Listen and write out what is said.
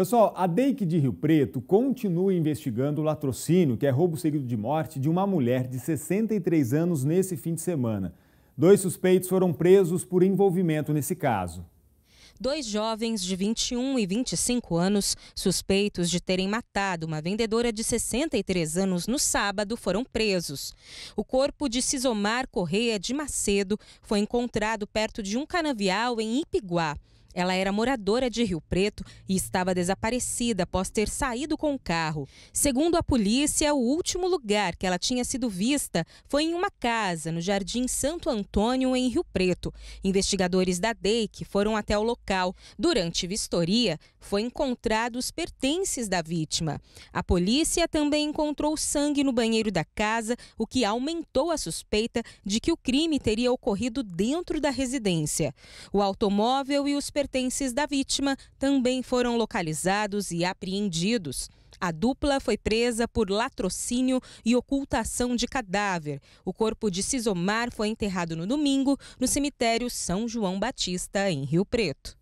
Pessoal, a DEIC de Rio Preto continua investigando o latrocínio, que é roubo seguido de morte, de uma mulher de 63 anos nesse fim de semana. Dois suspeitos foram presos por envolvimento nesse caso dois jovens de 21 e 25 anos, suspeitos de terem matado uma vendedora de 63 anos no sábado, foram presos. O corpo de Cisomar Correia de Macedo foi encontrado perto de um canavial em Ipiguá. Ela era moradora de Rio Preto e estava desaparecida após ter saído com o carro. Segundo a polícia, o último lugar que ela tinha sido vista foi em uma casa no Jardim Santo Antônio, em Rio Preto. Investigadores da DEIC foram até o local. Durante vistoria, foi encontrados pertences da vítima. A polícia também encontrou sangue no banheiro da casa, o que aumentou a suspeita de que o crime teria ocorrido dentro da residência. O automóvel e os pertences da vítima também foram localizados e apreendidos. A dupla foi presa por latrocínio e ocultação de cadáver. O corpo de Cisomar foi enterrado no domingo no cemitério São João Batista, em Rio Preto.